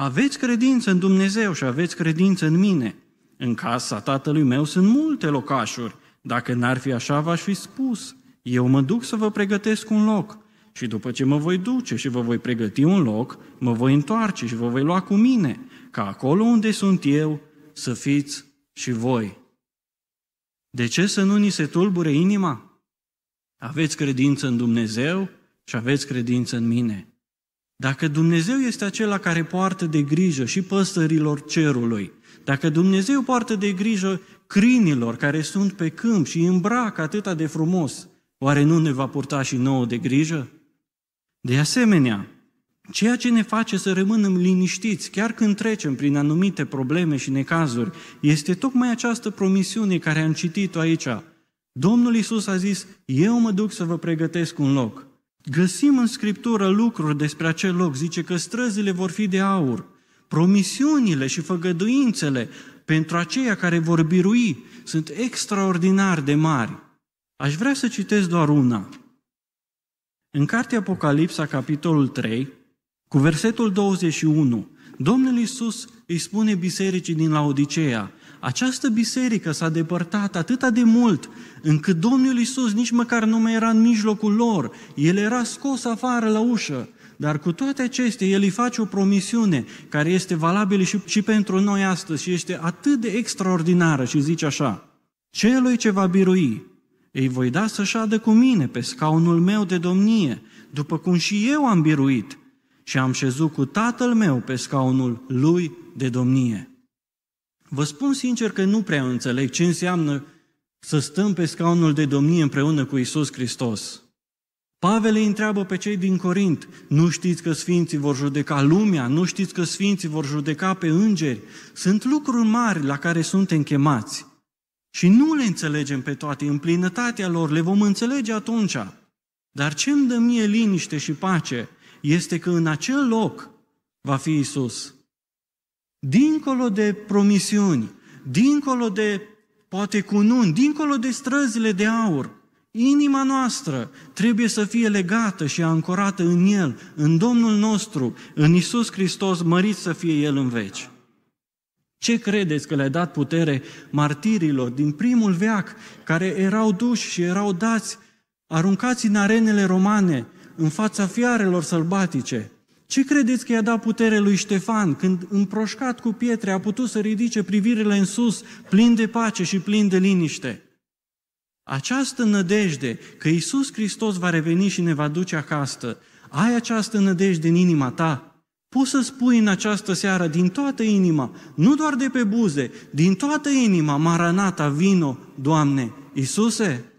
Aveți credință în Dumnezeu și aveți credință în mine. În casa tatălui meu sunt multe locașuri. Dacă n-ar fi așa, v-aș fi spus. Eu mă duc să vă pregătesc un loc. Și după ce mă voi duce și vă voi pregăti un loc, mă voi întoarce și vă voi lua cu mine, ca acolo unde sunt eu să fiți și voi. De ce să nu ni se tulbure inima? Aveți credință în Dumnezeu și aveți credință în mine. Dacă Dumnezeu este acela care poartă de grijă și păsărilor cerului, dacă Dumnezeu poartă de grijă crinilor care sunt pe câmp și îmbracă atât de frumos, oare nu ne va purta și nouă de grijă? De asemenea, ceea ce ne face să rămânem liniștiți, chiar când trecem prin anumite probleme și necazuri, este tocmai această promisiune care am citit-o aici. Domnul Isus a zis, eu mă duc să vă pregătesc un loc. Găsim în Scriptură lucruri despre acel loc. Zice că străzile vor fi de aur. Promisiunile și făgăduințele pentru aceia care vor birui sunt extraordinar de mari. Aș vrea să citesc doar una. În cartea Apocalipsa, capitolul 3, cu versetul 21, Domnul Iisus îi spune bisericii din Laodiceea, această biserică s-a depărtat atât de mult, încât Domnul Iisus nici măcar nu mai era în mijlocul lor, el era scos afară la ușă. Dar cu toate acestea, El îi face o promisiune care este valabilă și, și pentru noi astăzi și este atât de extraordinară și zice așa, Celui ce va birui, ei voi da să șadă cu mine pe scaunul meu de domnie, după cum și eu am biruit și am șezut cu tatăl meu pe scaunul lui de domnie. Vă spun sincer că nu prea înțeleg ce înseamnă să stăm pe scaunul de domnie împreună cu Isus Hristos. Pavel îi întreabă pe cei din Corint, nu știți că sfinții vor judeca lumea, nu știți că sfinții vor judeca pe îngeri. Sunt lucruri mari la care suntem chemați și nu le înțelegem pe toate, în plinătatea lor le vom înțelege atunci. Dar ce îmi dă mie liniște și pace este că în acel loc va fi Isus. Dincolo de promisiuni, dincolo de poate cununi, dincolo de străzile de aur, inima noastră trebuie să fie legată și ancorată în El, în Domnul nostru, în Isus Hristos, mărit să fie El în veci. Ce credeți că le-a dat putere martirilor din primul veac, care erau duși și erau dați, aruncați în arenele romane, în fața fiarelor sălbatice. Ce credeți că i-a dat putere lui Ștefan când, împroșcat cu pietre, a putut să ridice privirile în sus, plin de pace și plin de liniște? Această nădejde că Iisus Hristos va reveni și ne va duce acasă, ai această nădejde în inima ta? Poți să spui în această seară din toată inima, nu doar de pe buze, din toată inima, Maranata, vino, Doamne, Iisuse,